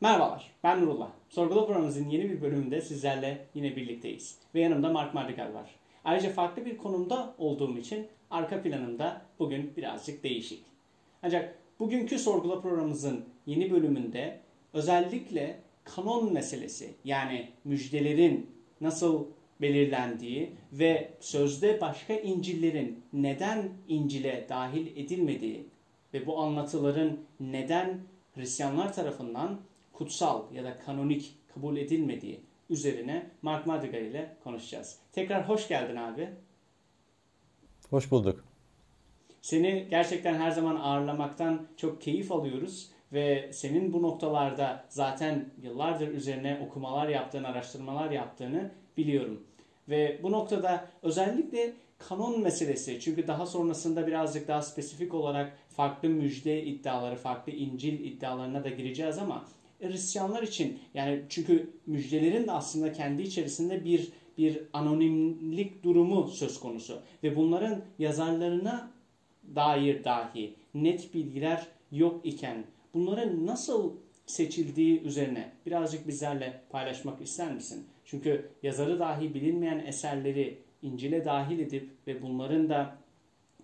Merhabalar, ben Nurullah. Sorgula programımızın yeni bir bölümünde sizlerle yine birlikteyiz. Ve yanımda Mark Madrigal var. Ayrıca farklı bir konumda olduğum için arka planımda bugün birazcık değişik. Ancak bugünkü sorgula programımızın yeni bölümünde özellikle kanon meselesi yani müjdelerin nasıl belirlendiği ve sözde başka İncil'lerin neden İncil'e dahil edilmediği ve bu anlatıların neden Hristiyanlar tarafından kutsal ya da kanonik kabul edilmediği üzerine Mark Madrigal ile konuşacağız. Tekrar hoş geldin abi. Hoş bulduk. Seni gerçekten her zaman ağırlamaktan çok keyif alıyoruz ve senin bu noktalarda zaten yıllardır üzerine okumalar yaptığını, araştırmalar yaptığını biliyorum. Ve bu noktada özellikle kanon meselesi çünkü daha sonrasında birazcık daha spesifik olarak farklı müjde iddiaları, farklı İncil iddialarına da gireceğiz ama Hristiyanlar için yani çünkü müjdelerin aslında kendi içerisinde bir bir anonimlik durumu söz konusu ve bunların yazarlarına dair dahi net bilgiler yok iken bunların nasıl seçildiği üzerine birazcık bizlerle paylaşmak ister misin? Çünkü yazarı dahi bilinmeyen eserleri İncil'e dahil edip ve bunların da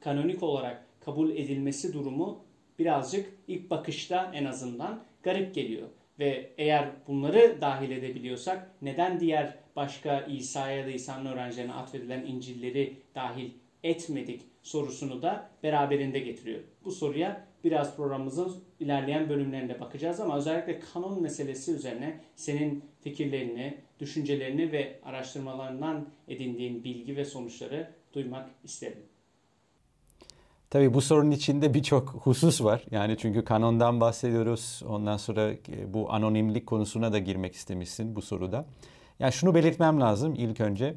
kanonik olarak kabul edilmesi durumu birazcık ilk bakışta en azından garip geliyor. Ve eğer bunları dahil edebiliyorsak neden diğer başka İsa'ya ya da İsa'nın öğrencilerine atfedilen İncil'leri dahil etmedik sorusunu da beraberinde getiriyor. Bu soruya biraz programımızın ilerleyen bölümlerinde bakacağız ama özellikle kanon meselesi üzerine senin fikirlerini, düşüncelerini ve araştırmalarından edindiğin bilgi ve sonuçları duymak isterim. Tabii bu sorunun içinde birçok husus var. Yani çünkü kanondan bahsediyoruz. Ondan sonra e, bu anonimlik konusuna da girmek istemişsin bu soruda. Yani şunu belirtmem lazım ilk önce.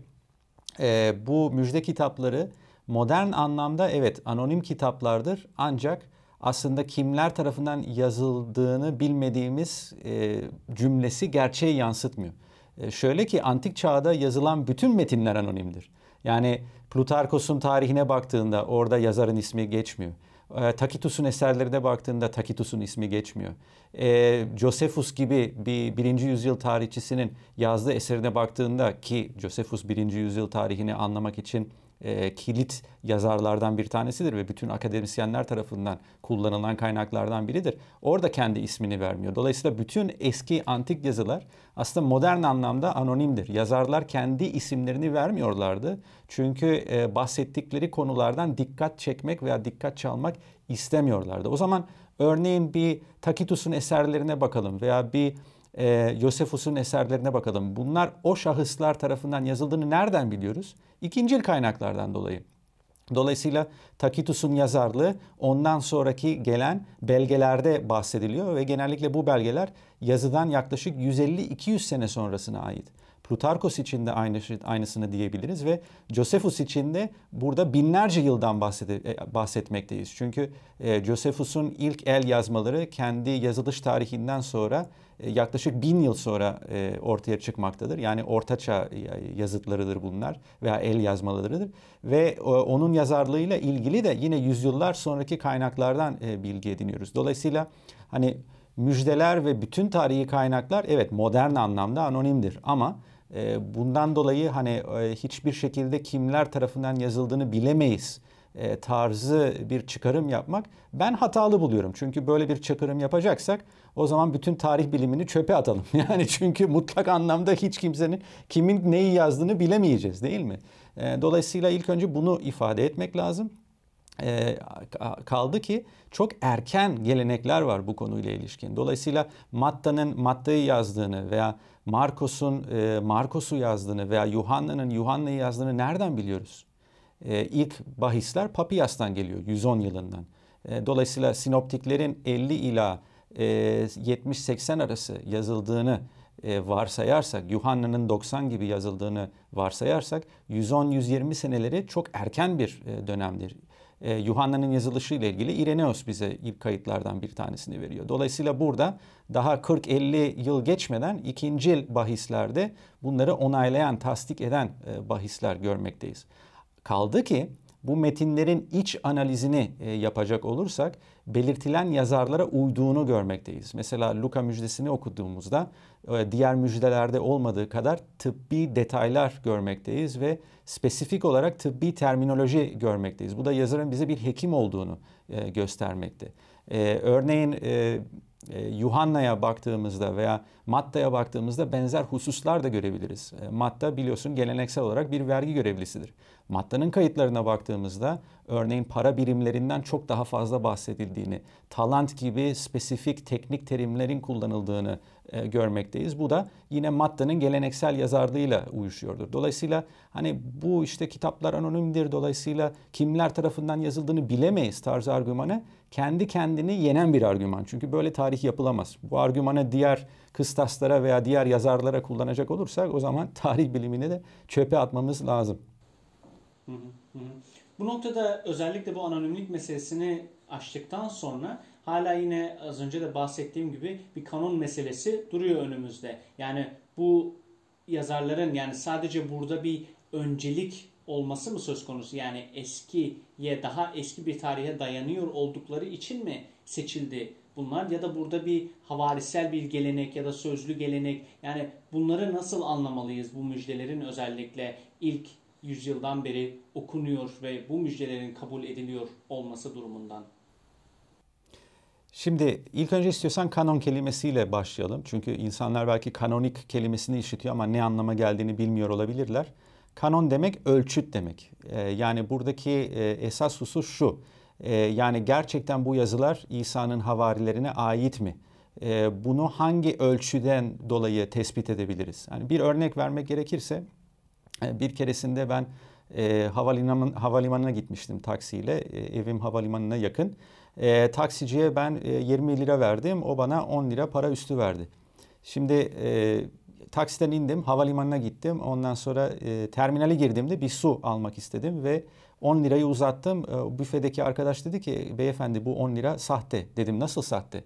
E, bu müjde kitapları modern anlamda evet anonim kitaplardır. Ancak aslında kimler tarafından yazıldığını bilmediğimiz e, cümlesi gerçeği yansıtmıyor. E, şöyle ki antik çağda yazılan bütün metinler anonimdir. Yani Plutarkos'un tarihine baktığında orada yazarın ismi geçmiyor. E, ee, Takitus'un eserlerine baktığında Takitus'un ismi geçmiyor. E, Josephus gibi bir birinci yüzyıl tarihçisinin yazdığı eserine baktığında ki Josephus birinci yüzyıl tarihini anlamak için e, kilit yazarlardan bir tanesidir ve bütün akademisyenler tarafından kullanılan kaynaklardan biridir. Orada kendi ismini vermiyor. Dolayısıyla bütün eski antik yazılar aslında modern anlamda anonimdir. Yazarlar kendi isimlerini vermiyorlardı. Çünkü e, bahsettikleri konulardan dikkat çekmek veya dikkat çalmak istemiyorlardı. O zaman örneğin bir Takitus'un eserlerine bakalım veya bir e, ee, Yosefus'un eserlerine bakalım. Bunlar o şahıslar tarafından yazıldığını nereden biliyoruz? İkincil kaynaklardan dolayı. Dolayısıyla Takitus'un yazarlığı ondan sonraki gelen belgelerde bahsediliyor ve genellikle bu belgeler yazıdan yaklaşık 150-200 sene sonrasına ait. Plutarkos için de şey, aynısını diyebiliriz ve Josephus için de burada binlerce yıldan e, bahsetmekteyiz. Çünkü e, Josephus'un ilk el yazmaları kendi yazılış tarihinden sonra e, yaklaşık bin yıl sonra e, ortaya çıkmaktadır. Yani ortaçağ e, yazıtlarıdır bunlar veya el yazmalarıdır. Ve onun yazarlığıyla ilgili de yine yüzyıllar sonraki kaynaklardan bilgi ediniyoruz. Dolayısıyla hani müjdeler ve bütün tarihi kaynaklar evet modern anlamda anonimdir ama bundan dolayı hani hiçbir şekilde kimler tarafından yazıldığını bilemeyiz e, tarzı bir çıkarım yapmak ben hatalı buluyorum. Çünkü böyle bir çıkarım yapacaksak o zaman bütün tarih bilimini çöpe atalım. Yani çünkü mutlak anlamda hiç kimsenin kimin neyi yazdığını bilemeyeceğiz değil mi? E, dolayısıyla ilk önce bunu ifade etmek lazım. E, kaldı ki çok erken gelenekler var bu konuyla ilişkin. Dolayısıyla Matta'nın Matta'yı yazdığını veya Markusun Markusu yazdığını veya Yuhanna'nın Yuhanna'yı yazdığını nereden biliyoruz? e, ilk bahisler Papias'tan geliyor 110 yılından. E, dolayısıyla sinoptiklerin 50 ila e, 70-80 arası yazıldığını e, varsayarsak, Yuhanna'nın 90 gibi yazıldığını varsayarsak 110-120 seneleri çok erken bir e, dönemdir. E, Yuhanna'nın yazılışı ile ilgili İreneos bize ilk kayıtlardan bir tanesini veriyor. Dolayısıyla burada daha 40-50 yıl geçmeden ikinci bahislerde bunları onaylayan, tasdik eden e, bahisler görmekteyiz. Kaldı ki bu metinlerin iç analizini e, yapacak olursak belirtilen yazarlara uyduğunu görmekteyiz. Mesela Luka müjdesini okuduğumuzda e, diğer müjdelerde olmadığı kadar tıbbi detaylar görmekteyiz ve spesifik olarak tıbbi terminoloji görmekteyiz. Bu da yazarın bize bir hekim olduğunu e, göstermekte. Örneğin e, Yuhanna'ya baktığımızda veya Matta'ya baktığımızda benzer hususlar da görebiliriz. E, Matta biliyorsun geleneksel olarak bir vergi görevlisidir. Matta'nın kayıtlarına baktığımızda örneğin para birimlerinden çok daha fazla bahsedildiğini, talant gibi spesifik teknik terimlerin kullanıldığını e, görmekteyiz. Bu da yine Matta'nın geleneksel yazarlığıyla uyuşuyordur. Dolayısıyla hani bu işte kitaplar anonimdir. Dolayısıyla kimler tarafından yazıldığını bilemeyiz tarzı argümanı kendi kendini yenen bir argüman. Çünkü böyle tarih tarih yapılamaz. Bu argümanı diğer kıstaslara veya diğer yazarlara kullanacak olursak o zaman tarih bilimini de çöpe atmamız lazım. Bu noktada özellikle bu anonimlik meselesini açtıktan sonra hala yine az önce de bahsettiğim gibi bir kanon meselesi duruyor önümüzde. Yani bu yazarların yani sadece burada bir öncelik olması mı söz konusu? Yani eskiye daha eski bir tarihe dayanıyor oldukları için mi seçildi bunlar ya da burada bir havarisel bir gelenek ya da sözlü gelenek yani bunları nasıl anlamalıyız bu müjdelerin özellikle ilk yüzyıldan beri okunuyor ve bu müjdelerin kabul ediliyor olması durumundan? Şimdi ilk önce istiyorsan kanon kelimesiyle başlayalım. Çünkü insanlar belki kanonik kelimesini işitiyor ama ne anlama geldiğini bilmiyor olabilirler. Kanon demek ölçüt demek. Ee, yani buradaki e, esas husus şu. E, yani gerçekten bu yazılar İsa'nın havarilerine ait mi? E, bunu hangi ölçüden dolayı tespit edebiliriz? Yani bir örnek vermek gerekirse e, bir keresinde ben e, havalimanın, havalimanına gitmiştim taksiyle. E, evim havalimanına yakın. E, taksiciye ben e, 20 lira verdim. O bana 10 lira para üstü verdi. Şimdi e, taksiden indim, havalimanına gittim. Ondan sonra e, terminale girdiğimde bir su almak istedim ve 10 lirayı uzattım. Ee, büfedeki arkadaş dedi ki beyefendi bu 10 lira sahte. Dedim nasıl sahte?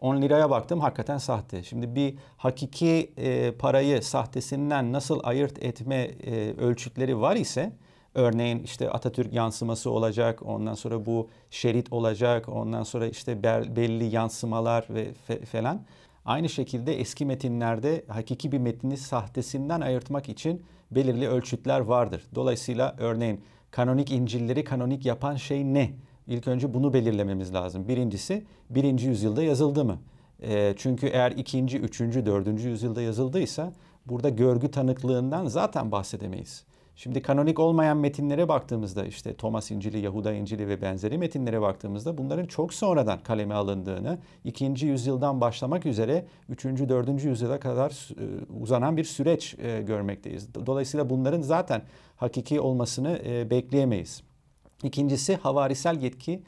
10 liraya baktım hakikaten sahte. Şimdi bir hakiki e, parayı sahtesinden nasıl ayırt etme e, ölçütleri var ise örneğin işte Atatürk yansıması olacak, ondan sonra bu şerit olacak, ondan sonra işte belli yansımalar ve falan. Aynı şekilde eski metinlerde hakiki bir metni sahtesinden ayırtmak için belirli ölçütler vardır. Dolayısıyla örneğin kanonik İncil'leri kanonik yapan şey ne? İlk önce bunu belirlememiz lazım. Birincisi birinci yüzyılda yazıldı mı? E, çünkü eğer ikinci, üçüncü, dördüncü yüzyılda yazıldıysa burada görgü tanıklığından zaten bahsedemeyiz. Şimdi kanonik olmayan metinlere baktığımızda işte Thomas İncili, Yahuda İncili ve benzeri metinlere baktığımızda bunların çok sonradan kaleme alındığını, 2. yüzyıldan başlamak üzere 3. 4. yüzyıla kadar e, uzanan bir süreç e, görmekteyiz. Dolayısıyla bunların zaten hakiki olmasını e, bekleyemeyiz. İkincisi havarisel yetki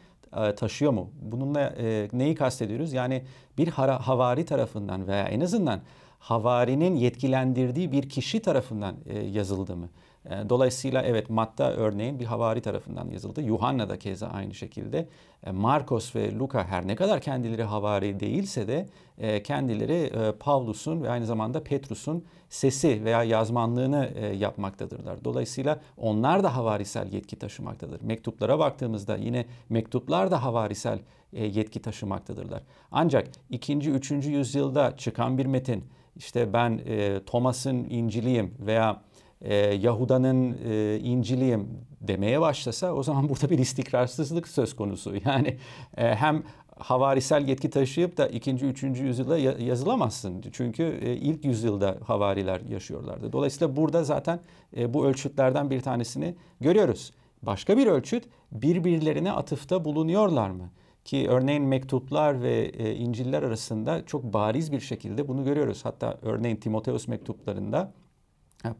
taşıyor mu? Bununla neyi kastediyoruz? Yani bir havari tarafından veya en azından havarinin yetkilendirdiği bir kişi tarafından yazıldı mı? Ee, dolayısıyla evet Matta örneğin bir havari tarafından yazıldı. Yuhanna da keza aynı şekilde. Ee, Markos ve Luka her ne kadar kendileri havari değilse de e, kendileri e, Pavlus'un ve aynı zamanda Petrus'un sesi veya yazmanlığını e, yapmaktadırlar. Dolayısıyla onlar da havarisel yetki taşımaktadır. Mektuplara baktığımızda yine mektuplar da havarisel yetki taşımaktadırlar. Ancak 2. 3. yüzyılda çıkan bir metin işte ben Thomas'ın İncil'iyim veya e, Yahuda'nın e, İncil'iyim demeye başlasa o zaman burada bir istikrarsızlık söz konusu. Yani e, hem havarisel yetki taşıyıp da ikinci, üçüncü yüzyılda yazılamazsın. Çünkü e, ilk yüzyılda havariler yaşıyorlardı. Dolayısıyla burada zaten e, bu ölçütlerden bir tanesini görüyoruz. Başka bir ölçüt birbirlerine atıfta bulunuyorlar mı? Ki örneğin mektuplar ve e, İncil'ler arasında çok bariz bir şekilde bunu görüyoruz. Hatta örneğin Timoteos mektuplarında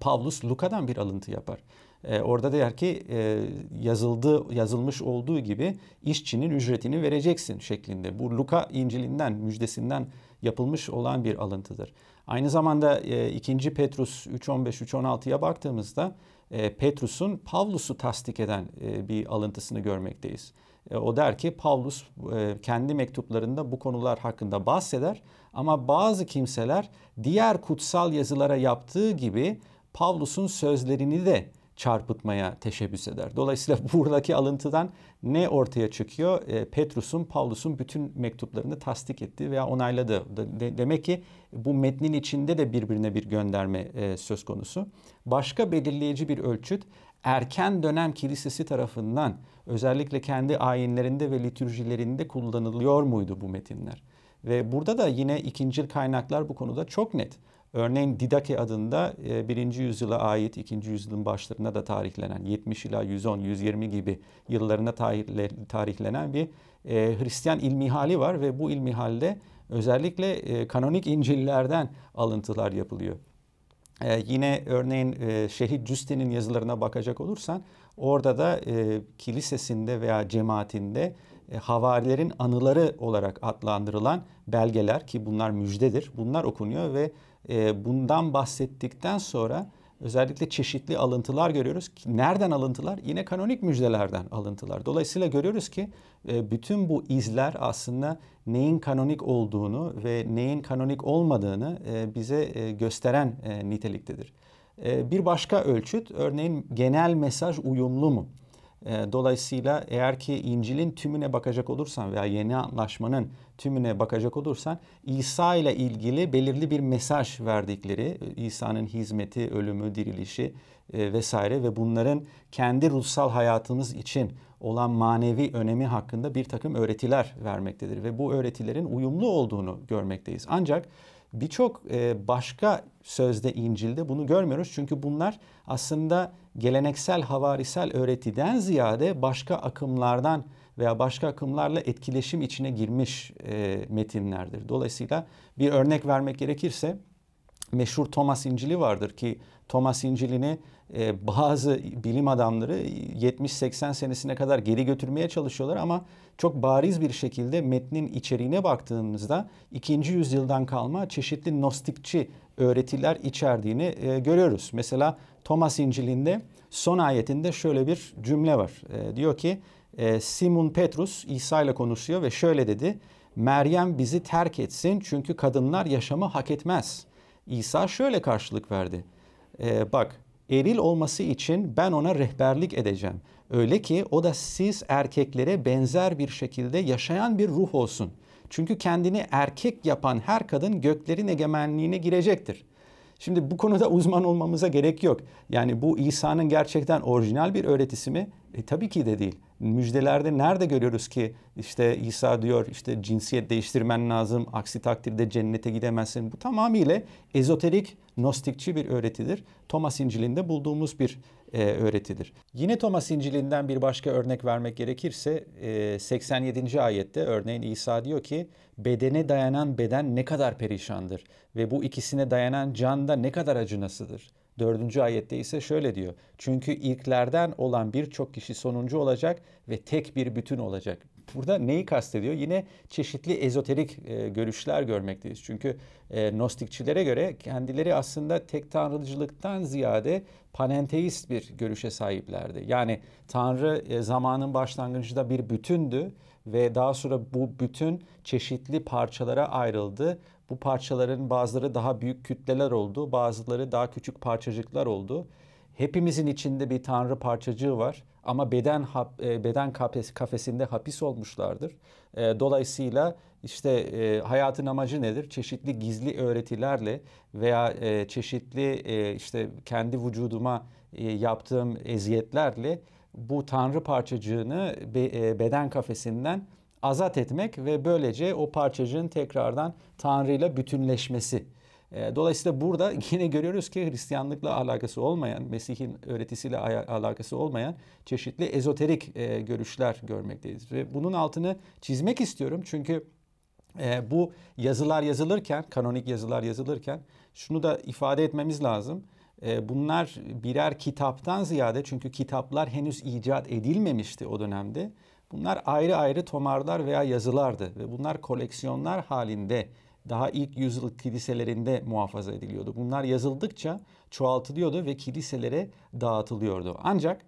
Pavlus Luka'dan bir alıntı yapar. E, orada der ki e, yazıldı yazılmış olduğu gibi işçinin ücretini vereceksin şeklinde. Bu Luka İncil'inden müjdesinden yapılmış olan bir alıntıdır. Aynı zamanda e, 2. Petrus 3.15-3.16'ya baktığımızda e, Petrus'un Pavlus'u tasdik eden e, bir alıntısını görmekteyiz. E, o der ki Pavlus e, kendi mektuplarında bu konular hakkında bahseder ama bazı kimseler diğer kutsal yazılara yaptığı gibi Pavlus'un sözlerini de çarpıtmaya teşebbüs eder. Dolayısıyla buradaki alıntıdan ne ortaya çıkıyor? E, Petrus'un Pavlus'un bütün mektuplarını tasdik etti veya onayladı. Demek ki bu metnin içinde de birbirine bir gönderme e, söz konusu. Başka belirleyici bir ölçüt erken dönem kilisesi tarafından özellikle kendi ayinlerinde ve litürjilerinde kullanılıyor muydu bu metinler? Ve burada da yine ikinci kaynaklar bu konuda çok net. Örneğin Didake adında 1. E, yüzyıla ait 2. yüzyılın başlarına da tarihlenen 70 ila 110, 120 gibi yıllarına tarihlenen bir e, Hristiyan ilmihali var ve bu ilmihalde özellikle e, kanonik İncil'lerden alıntılar yapılıyor. yine örneğin Şehit Justin'in yazılarına bakacak olursan orada da kilisesinde veya cemaatinde e, havarilerin anıları olarak adlandırılan belgeler ki bunlar müjdedir. Bunlar okunuyor ve ee, bundan bahsettikten sonra özellikle çeşitli alıntılar görüyoruz. Nereden alıntılar? Yine kanonik müjdelerden alıntılar. Dolayısıyla görüyoruz ki e, bütün bu izler aslında neyin kanonik olduğunu ve neyin kanonik olmadığını e, bize e, gösteren niteliktedir. Bir başka ölçüt örneğin genel mesaj uyumlu mu? Ee, dolayısıyla eğer ki İncil'in tümüne bakacak olursan veya yeni anlaşmanın tümüne bakacak olursan İsa ile ilgili belirli bir mesaj verdikleri İsa'nın hizmeti, ölümü, dirilişi e, vesaire ve bunların kendi ruhsal hayatımız için olan manevi önemi hakkında bir takım öğretiler vermektedir ve bu öğretilerin uyumlu olduğunu görmekteyiz. Ancak Birçok e, başka sözde İncil'de bunu görmüyoruz. Çünkü bunlar aslında geleneksel havarisel öğretiden ziyade başka akımlardan veya başka akımlarla etkileşim içine girmiş e, metinlerdir. Dolayısıyla bir örnek vermek gerekirse meşhur Thomas İncil'i vardır ki Thomas İncil'ini e, bazı bilim adamları 70-80 senesine kadar geri götürmeye çalışıyorlar ama çok bariz bir şekilde metnin içeriğine baktığımızda 2. yüzyıldan kalma çeşitli nostikçi öğretiler içerdiğini e, görüyoruz. Mesela Thomas İncil'inde son ayetinde şöyle bir cümle var. E, diyor ki Simon Petrus İsa ile konuşuyor ve şöyle dedi. Meryem bizi terk etsin çünkü kadınlar yaşamı hak etmez.'' İsa şöyle karşılık verdi. E, bak eril olması için ben ona rehberlik edeceğim. Öyle ki o da siz erkeklere benzer bir şekilde yaşayan bir ruh olsun. Çünkü kendini erkek yapan her kadın göklerin egemenliğine girecektir. Şimdi bu konuda uzman olmamıza gerek yok. Yani bu İsa'nın gerçekten orijinal bir öğretisi mi? E, tabii ki de değil müjdelerde nerede görüyoruz ki işte İsa diyor işte cinsiyet değiştirmen lazım aksi takdirde cennete gidemezsin. Bu tamamıyla ezoterik nostikçi bir öğretidir. Thomas İncil'inde bulduğumuz bir e, öğretidir. Yine Thomas İncil'inden bir başka örnek vermek gerekirse e, 87. ayette örneğin İsa diyor ki bedene dayanan beden ne kadar perişandır ve bu ikisine dayanan can da ne kadar acınasıdır. 4. ayette ise şöyle diyor. Çünkü ilklerden olan birçok kişi sonuncu olacak ve tek bir bütün olacak. Burada neyi kastediyor? Yine çeşitli ezoterik e, görüşler görmekteyiz. Çünkü e, Nostikçilere göre kendileri aslında tek tanrıcılıktan ziyade panenteist bir görüşe sahiplerdi. Yani tanrı e, zamanın başlangıcında bir bütündü ve daha sonra bu bütün çeşitli parçalara ayrıldı bu parçaların bazıları daha büyük kütleler oldu, bazıları daha küçük parçacıklar oldu. Hepimizin içinde bir tanrı parçacığı var ama beden e, beden kafesinde hapis olmuşlardır. E, dolayısıyla işte e, hayatın amacı nedir? Çeşitli gizli öğretilerle veya çeşitli işte kendi vücuduma yaptığım eziyetlerle bu tanrı parçacığını beden kafesinden azat etmek ve böylece o parçacığın tekrardan Tanrı ile bütünleşmesi. Ee, dolayısıyla burada yine görüyoruz ki Hristiyanlıkla alakası olmayan, Mesih'in öğretisiyle alakası olmayan çeşitli ezoterik e, görüşler görmekteyiz. Ve bunun altını çizmek istiyorum çünkü e, bu yazılar yazılırken, kanonik yazılar yazılırken şunu da ifade etmemiz lazım. E, bunlar birer kitaptan ziyade çünkü kitaplar henüz icat edilmemişti o dönemde. Bunlar ayrı ayrı tomarlar veya yazılardı ve bunlar koleksiyonlar halinde daha ilk yüzyıl kiliselerinde muhafaza ediliyordu. Bunlar yazıldıkça çoğaltılıyordu ve kiliselere dağıtılıyordu. Ancak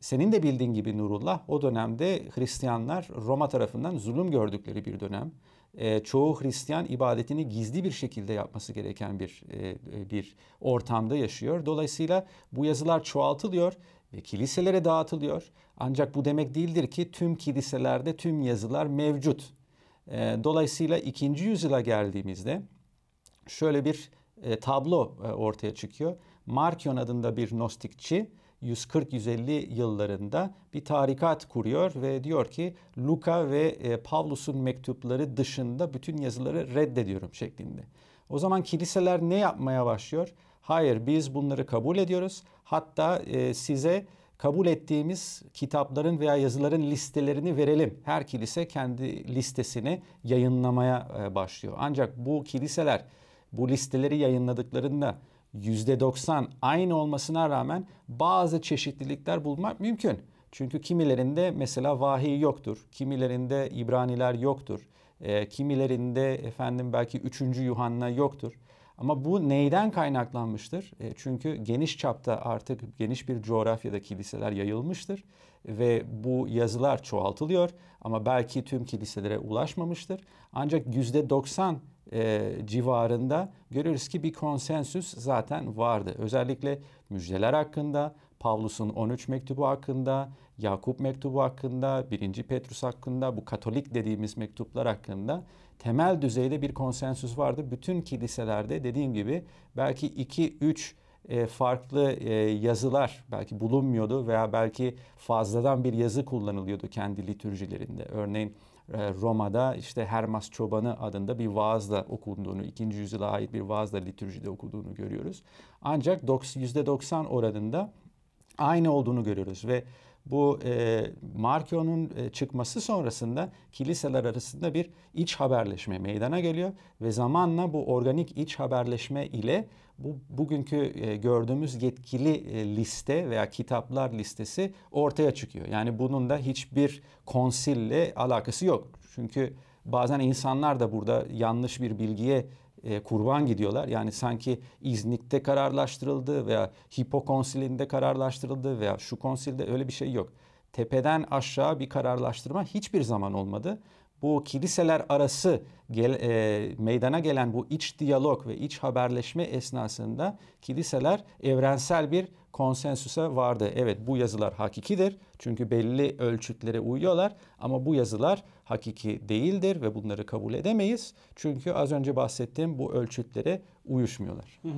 senin de bildiğin gibi Nurullah o dönemde Hristiyanlar Roma tarafından zulüm gördükleri bir dönem. E, çoğu Hristiyan ibadetini gizli bir şekilde yapması gereken bir e, e bir ortamda yaşıyor. Dolayısıyla bu yazılar çoğaltılıyor ve kiliselere dağıtılıyor. Ancak bu demek değildir ki tüm kiliselerde tüm yazılar mevcut. Ee, dolayısıyla ikinci yüzyıla geldiğimizde şöyle bir e, tablo e, ortaya çıkıyor. Markion adında bir nostikçi 140-150 yıllarında bir tarikat kuruyor ve diyor ki Luka ve e, Pavlus'un mektupları dışında bütün yazıları reddediyorum şeklinde. O zaman kiliseler ne yapmaya başlıyor? Hayır biz bunları kabul ediyoruz. Hatta e, size kabul ettiğimiz kitapların veya yazıların listelerini verelim. Her kilise kendi listesini yayınlamaya e, başlıyor. Ancak bu kiliseler bu listeleri yayınladıklarında %90 aynı olmasına rağmen bazı çeşitlilikler bulmak mümkün. Çünkü kimilerinde mesela vahiy yoktur, kimilerinde İbraniler yoktur, e, kimilerinde efendim belki 3. Yuhanna yoktur. Ama bu neyden kaynaklanmıştır? E, çünkü geniş çapta artık geniş bir coğrafyada kiliseler yayılmıştır ve bu yazılar çoğaltılıyor ama belki tüm kiliselere ulaşmamıştır. Ancak yüzde 90 e, civarında görüyoruz ki bir konsensüs zaten vardı. Özellikle müjdeler hakkında, Pavlus'un 13 mektubu hakkında, Yakup mektubu hakkında, 1. Petrus hakkında, bu Katolik dediğimiz mektuplar hakkında temel düzeyde bir konsensüs vardı. Bütün kiliselerde dediğim gibi belki 2-3 e, farklı e, yazılar belki bulunmuyordu veya belki fazladan bir yazı kullanılıyordu kendi litürjilerinde. Örneğin e, Roma'da işte Hermas Çobanı adında bir vaazla okunduğunu, 2. yüzyıla ait bir vaazla litürjide okunduğunu görüyoruz. Ancak %90 oranında aynı olduğunu görüyoruz ve bu e, Markio'nun e, çıkması sonrasında kiliseler arasında bir iç haberleşme meydana geliyor ve zamanla bu organik iç haberleşme ile bu bugünkü e, gördüğümüz yetkili e, liste veya kitaplar listesi ortaya çıkıyor. Yani bunun da hiçbir konsille alakası yok. Çünkü bazen insanlar da burada yanlış bir bilgiye e, kurban gidiyorlar. Yani sanki İznik'te kararlaştırıldı veya Hipo konsilinde kararlaştırıldı veya şu konsilde öyle bir şey yok. Tepeden aşağı bir kararlaştırma hiçbir zaman olmadı. Bu kiliseler arası gel, e, meydana gelen bu iç diyalog ve iç haberleşme esnasında kiliseler evrensel bir konsensüse vardı. Evet bu yazılar hakikidir çünkü belli ölçütlere uyuyorlar ama bu yazılar hakiki değildir ve bunları kabul edemeyiz. Çünkü az önce bahsettiğim bu ölçütlere uyuşmuyorlar. Hı hı.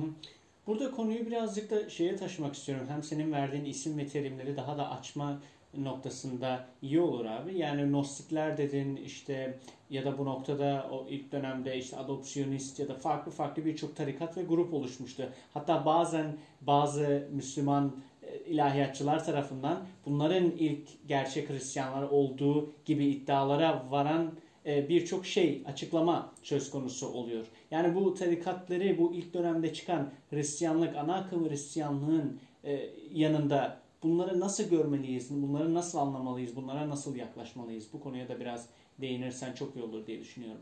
Burada konuyu birazcık da şeye taşımak istiyorum. Hem senin verdiğin isim ve terimleri daha da açma noktasında iyi olur abi. Yani Gnostikler dedin işte ya da bu noktada o ilk dönemde işte adopsiyonist ya da farklı farklı birçok tarikat ve grup oluşmuştu. Hatta bazen bazı Müslüman ilahiyatçılar tarafından bunların ilk gerçek Hristiyanlar olduğu gibi iddialara varan e, birçok şey açıklama söz konusu oluyor. Yani bu tarikatları bu ilk dönemde çıkan Hristiyanlık, ana akım Hristiyanlığın e, yanında bunları nasıl görmeliyiz, bunları nasıl anlamalıyız, bunlara nasıl yaklaşmalıyız? Bu konuya da biraz değinirsen çok iyi olur diye düşünüyorum.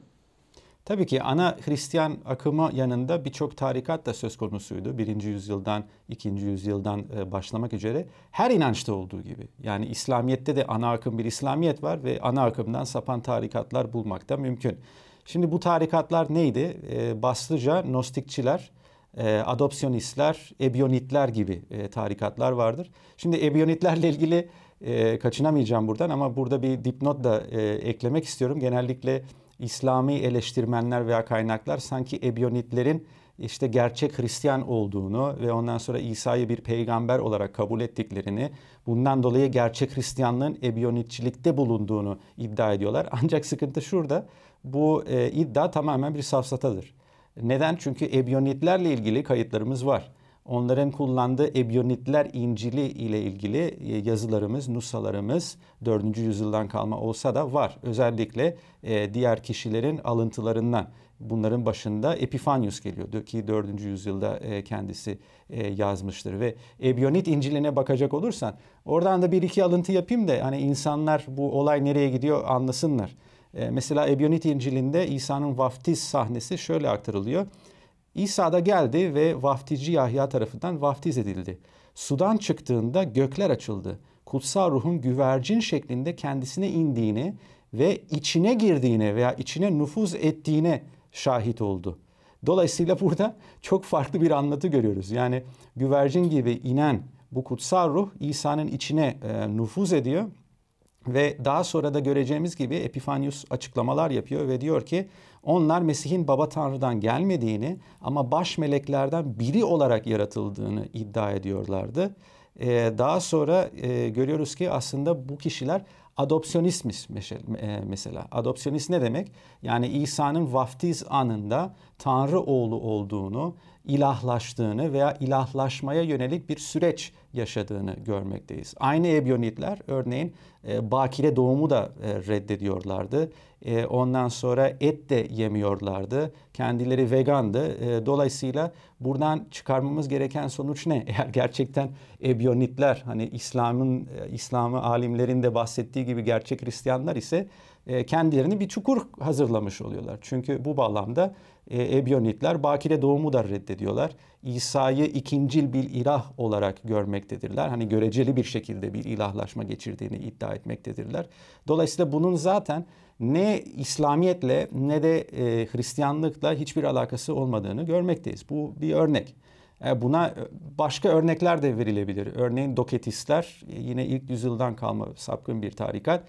Tabii ki ana Hristiyan akımı yanında birçok tarikat da söz konusuydu. Birinci yüzyıldan, ikinci yüzyıldan e, başlamak üzere her inançta olduğu gibi. Yani İslamiyet'te de ana akım bir İslamiyet var ve ana akımdan sapan tarikatlar bulmak da mümkün. Şimdi bu tarikatlar neydi? E, Baslıca Nostikçiler, e, Adopsyonistler, Ebionitler gibi tarikatlar vardır. Şimdi Ebionitlerle ilgili kaçınamayacağım buradan ama burada bir dipnot da eklemek istiyorum. Genellikle İslami eleştirmenler veya kaynaklar sanki Ebionitlerin işte gerçek Hristiyan olduğunu ve ondan sonra İsa'yı bir peygamber olarak kabul ettiklerini, bundan dolayı gerçek Hristiyanlığın ebionitçilikte bulunduğunu iddia ediyorlar. Ancak sıkıntı şurada, bu e, iddia tamamen bir safsatadır. Neden? Çünkü ebionitlerle ilgili kayıtlarımız var. Onların kullandığı Ebionitler İncil'i ile ilgili e, yazılarımız, nusalarımız 4. yüzyıldan kalma olsa da var. Özellikle e, diğer kişilerin alıntılarından bunların başında Epifanius geliyor ki 4. yüzyılda e, kendisi yazmıştır ve Ebionit İncil'ine bakacak olursan oradan da bir iki alıntı yapayım da hani insanlar bu olay nereye gidiyor anlasınlar. Mesela Ebionit İncil'inde İsa'nın vaftiz sahnesi şöyle aktarılıyor. İsa da geldi ve vaftici Yahya tarafından vaftiz edildi. Sudan çıktığında gökler açıldı. Kutsal ruhun güvercin şeklinde kendisine indiğini ve içine girdiğine veya içine nüfuz ettiğine şahit oldu. Dolayısıyla burada çok farklı bir anlatı görüyoruz. Yani güvercin gibi inen bu kutsal ruh İsa'nın içine e, nüfuz ediyor ve daha sonra da göreceğimiz gibi Epifanius açıklamalar yapıyor ve diyor ki onlar Mesih'in baba tanrıdan gelmediğini ama baş meleklerden biri olarak yaratıldığını iddia ediyorlardı. Ee, daha sonra e, görüyoruz ki aslında bu kişiler adopsiyonistmiş e, mesela. Adopsyonist ne demek? Yani İsa'nın vaftiz anında Tanrı oğlu olduğunu ilahlaştığını veya ilahlaşmaya yönelik bir süreç yaşadığını görmekteyiz. Aynı Ebyonidler örneğin e, bakire doğumu da e, reddediyorlardı. E, ondan sonra et de yemiyorlardı. Kendileri vegandı. dolayısıyla buradan çıkarmamız gereken sonuç ne? Eğer gerçekten Ebyonidler hani İslam'ın İslam'ı alimlerin de bahsettiği gibi gerçek Hristiyanlar ise e, kendilerini bir çukur hazırlamış oluyorlar. Çünkü bu bağlamda e, Ebionitler bakire doğumu da reddediyorlar. İsa'yı ikincil bir ilah olarak görmektedirler. Hani göreceli bir şekilde bir ilahlaşma geçirdiğini iddia etmektedirler. Dolayısıyla bunun zaten ne İslamiyetle ne de e, Hristiyanlıkla hiçbir alakası olmadığını görmekteyiz. Bu bir örnek. Buna başka örnekler de verilebilir. Örneğin Doketistler yine ilk yüzyıldan kalma sapkın bir tarikat.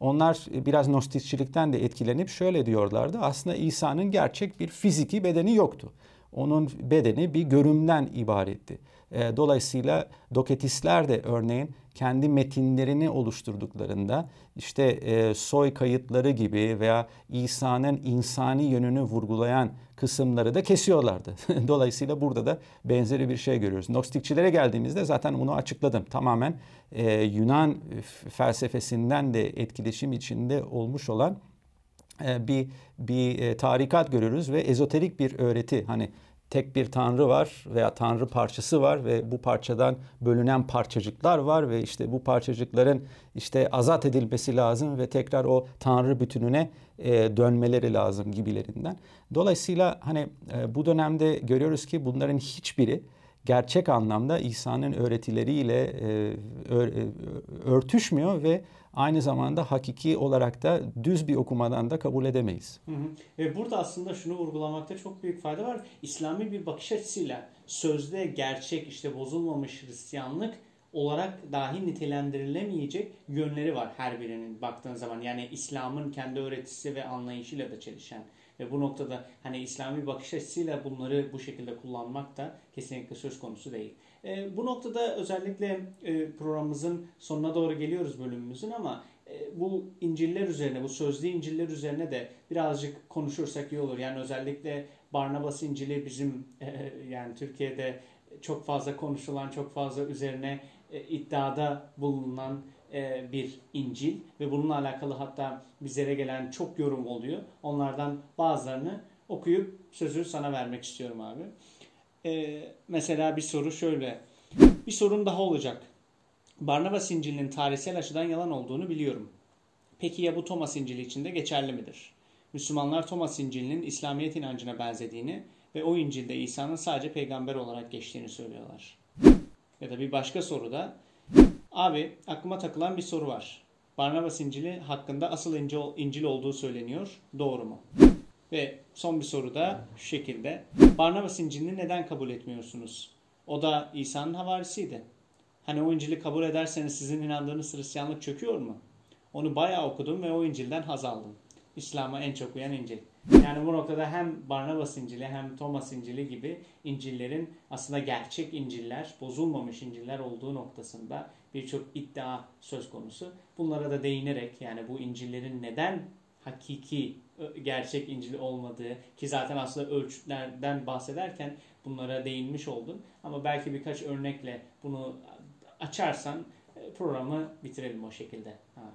Onlar e, biraz nostisçilikten de etkilenip şöyle diyorlardı. Aslında İsa'nın gerçek bir fiziki bedeni yoktu. Onun bedeni bir görümden ibaretti. E, dolayısıyla doketisler de örneğin kendi metinlerini oluşturduklarında işte e, soy kayıtları gibi veya İsa'nın insani yönünü vurgulayan kısımları da kesiyorlardı. Dolayısıyla burada da benzeri bir şey görüyoruz. Gnostikçilere geldiğimizde zaten bunu açıkladım. Tamamen e, Yunan e, felsefesinden de etkileşim içinde olmuş olan e, bir bir e, tarikat görüyoruz ve ezoterik bir öğreti hani tek bir tanrı var veya tanrı parçası var ve bu parçadan bölünen parçacıklar var ve işte bu parçacıkların işte azat edilmesi lazım ve tekrar o tanrı bütününe e, dönmeleri lazım gibilerinden. Dolayısıyla hani e, bu dönemde görüyoruz ki bunların hiçbiri gerçek anlamda İsa'nın öğretileriyle e, örtüşmüyor ve aynı zamanda hakiki olarak da düz bir okumadan da kabul edemeyiz. Hı hı. E burada aslında şunu vurgulamakta çok büyük fayda var. İslami bir bakış açısıyla sözde gerçek işte bozulmamış Hristiyanlık olarak dahi nitelendirilemeyecek yönleri var her birinin baktığın zaman. Yani İslam'ın kendi öğretisi ve anlayışıyla da çelişen ve bu noktada hani İslami bakış açısıyla bunları bu şekilde kullanmak da kesinlikle söz konusu değil. E, bu noktada özellikle e, programımızın sonuna doğru geliyoruz bölümümüzün ama e, bu İncil'ler üzerine, bu sözlü İncil'ler üzerine de birazcık konuşursak iyi olur. Yani özellikle Barnabas İncil'i bizim e, yani Türkiye'de çok fazla konuşulan, çok fazla üzerine e, iddiada bulunan e, bir İncil ve bununla alakalı hatta bizlere gelen çok yorum oluyor. Onlardan bazılarını okuyup sözü sana vermek istiyorum abi. E, mesela bir soru şöyle. Bir sorun daha olacak. Barnabas İncil'inin tarihsel açıdan yalan olduğunu biliyorum. Peki ya bu Thomas İncil'i için de geçerli midir? Müslümanlar Thomas İncil'inin İslamiyet inancına benzediğini ve o İncil'de İsa'nın sadece peygamber olarak geçtiğini söylüyorlar. Ya da bir başka soru da. Abi aklıma takılan bir soru var. Barnabas İncil'i hakkında asıl İncil, İncil olduğu söyleniyor. Doğru mu? Ve son bir soru da şu şekilde. Barnabas İncil'ini neden kabul etmiyorsunuz? O da İsa'nın havarisiydi. Hani o İncil'i kabul ederseniz sizin inandığınız Hristiyanlık çöküyor mu? Onu bayağı okudum ve o İncil'den haz aldım. İslam'a en çok uyan İncil. Yani bu noktada hem Barnabas İncil'i hem Thomas İncil'i gibi İncil'lerin aslında gerçek İncil'ler, bozulmamış İncil'ler olduğu noktasında birçok iddia söz konusu. Bunlara da değinerek yani bu İncil'lerin neden hakiki gerçek İncil olmadığı ki zaten aslında ölçütlerden bahsederken bunlara değinmiş oldum. Ama belki birkaç örnekle bunu açarsan e, programı bitirelim o şekilde. Ha.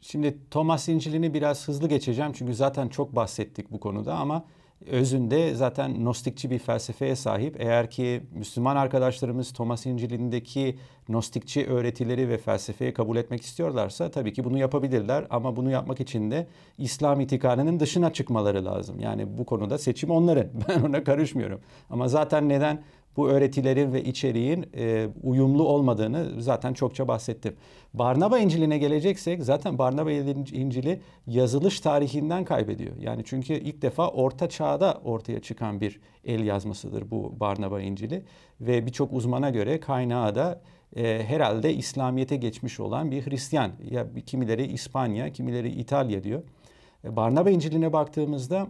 Şimdi Thomas İncil'ini biraz hızlı geçeceğim çünkü zaten çok bahsettik bu konuda ama özünde zaten nostikçi bir felsefeye sahip. Eğer ki Müslüman arkadaşlarımız Thomas İncil'indeki nostikçi öğretileri ve felsefeyi kabul etmek istiyorlarsa tabii ki bunu yapabilirler ama bunu yapmak için de İslam itikadının dışına çıkmaları lazım. Yani bu konuda seçim onların. Ben ona karışmıyorum. Ama zaten neden bu öğretilerin ve içeriğin e, uyumlu olmadığını zaten çokça bahsettim. Barnaba İncil'ine geleceksek zaten Barnaba İncil'i yazılış tarihinden kaybediyor. Yani çünkü ilk defa orta çağda ortaya çıkan bir el yazmasıdır bu Barnaba İncil'i ve birçok uzmana göre kaynağı da e, herhalde İslamiyet'e geçmiş olan bir Hristiyan. Ya kimileri İspanya, kimileri İtalya diyor. E, Barnaba İncil'ine baktığımızda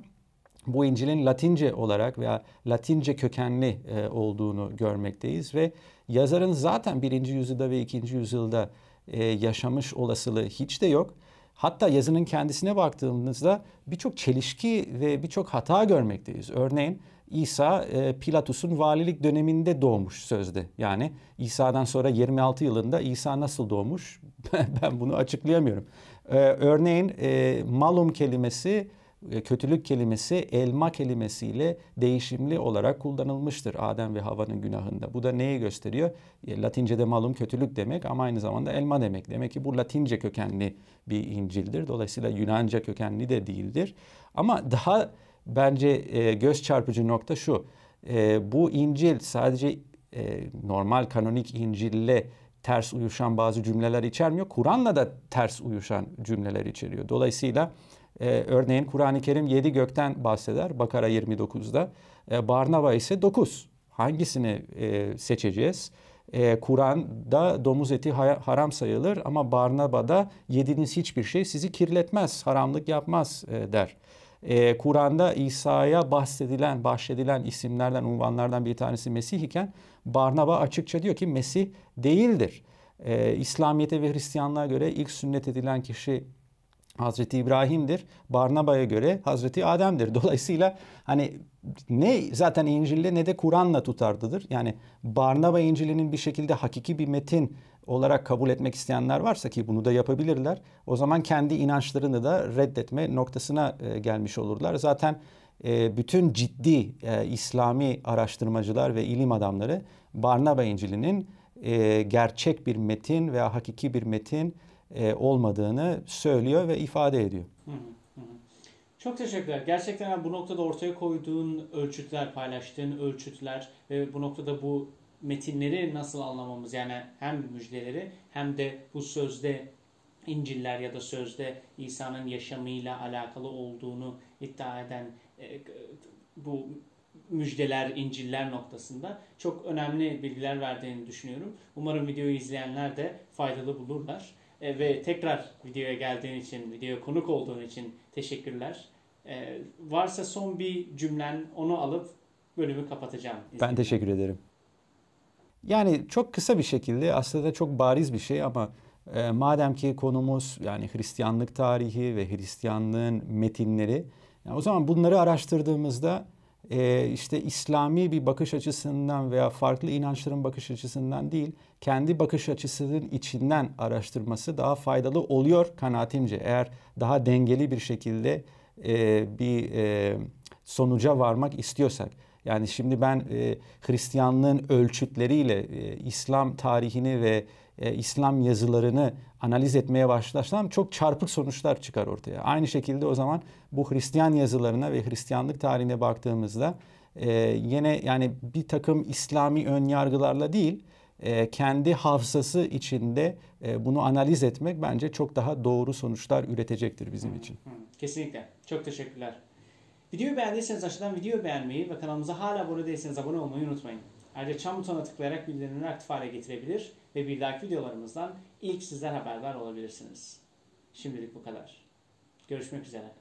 bu İncil'in Latince olarak veya Latince kökenli e, olduğunu görmekteyiz ve yazarın zaten birinci yüzyılda ve ikinci yüzyılda e, yaşamış olasılığı hiç de yok. Hatta yazının kendisine baktığımızda birçok çelişki ve birçok hata görmekteyiz. Örneğin İsa e, Pilatus'un valilik döneminde doğmuş sözde. Yani İsa'dan sonra 26 yılında İsa nasıl doğmuş ben bunu açıklayamıyorum. E, örneğin e, malum kelimesi e, kötülük kelimesi elma kelimesiyle değişimli olarak kullanılmıştır Adem ve Hava'nın günahında. Bu da neyi gösteriyor? E, Latince'de malum kötülük demek ama aynı zamanda elma demek. Demek ki bu Latince kökenli bir İncil'dir. Dolayısıyla Yunanca kökenli de değildir. Ama daha bence e, göz çarpıcı nokta şu. Bu İncil sadece normal kanonik İncil'le ters uyuşan bazı cümleler içermiyor. Kur'an'la da ters uyuşan cümleler içeriyor. Dolayısıyla e, örneğin Kur'an-ı Kerim 7 gökten bahseder Bakara 29'da. E, ee, Barnaba ise 9. Hangisini e, seçeceğiz? E, Kur'an'da domuz eti haram sayılır ama Barnaba'da yediğiniz hiçbir şey sizi kirletmez, haramlık yapmaz e, der. E, Kur'an'da İsa'ya bahsedilen, bahşedilen isimlerden, unvanlardan bir tanesi Mesih iken Barnaba açıkça diyor ki Mesih değildir. E, İslamiyete ve Hristiyanlığa göre ilk sünnet edilen kişi Hazreti İbrahim'dir. Barnaba'ya göre Hazreti Adem'dir. Dolayısıyla hani ne zaten İncil'le ne de Kur'an'la tutardıdır. Yani Barnaba İncil'inin bir şekilde hakiki bir metin olarak kabul etmek isteyenler varsa ki bunu da yapabilirler. O zaman kendi inançlarını da reddetme noktasına e, gelmiş olurlar. Zaten e, bütün ciddi e, İslami araştırmacılar ve ilim adamları Barnaba İncil'inin gerçek bir metin veya hakiki bir metin e, olmadığını söylüyor ve ifade ediyor. Çok teşekkürler. Gerçekten bu noktada ortaya koyduğun ölçütler, paylaştığın ölçütler ve bu noktada bu metinleri nasıl anlamamız yani hem müjdeleri hem de bu sözde İnciller ya da sözde İsa'nın yaşamıyla alakalı olduğunu iddia eden e, bu müjdeler, İnciller noktasında çok önemli bilgiler verdiğini düşünüyorum. Umarım videoyu izleyenler de faydalı bulurlar. E, ve tekrar videoya geldiğin için, videoya konuk olduğun için teşekkürler. E, varsa son bir cümlen onu alıp bölümü kapatacağım. İzninizle. Ben teşekkür ederim. Yani çok kısa bir şekilde aslında çok bariz bir şey ama e, madem ki konumuz yani Hristiyanlık tarihi ve Hristiyanlığın metinleri yani o zaman bunları araştırdığımızda e, işte İslami bir bakış açısından veya farklı inançların bakış açısından değil, kendi bakış açısının içinden araştırması daha faydalı oluyor kanaatimce. Eğer daha dengeli bir şekilde e, bir e, sonuca varmak istiyorsak. Yani şimdi ben e, Hristiyanlığın ölçütleriyle e, İslam tarihini ve e, İslam yazılarını analiz etmeye başlarsam çok çarpık sonuçlar çıkar ortaya. Aynı şekilde o zaman bu Hristiyan yazılarına ve Hristiyanlık tarihine baktığımızda e, yine yani bir takım İslami ön yargılarla değil e, kendi hafızası içinde e, bunu analiz etmek bence çok daha doğru sonuçlar üretecektir bizim için. Kesinlikle. Çok teşekkürler. Videoyu beğendiyseniz aşağıdan video beğenmeyi ve kanalımıza hala abone değilseniz abone olmayı unutmayın. Ayrıca çan butonuna tıklayarak bildirimleri aktif hale getirebilir ve bir dahaki videolarımızdan ilk sizler haberdar olabilirsiniz. Şimdilik bu kadar. Görüşmek üzere.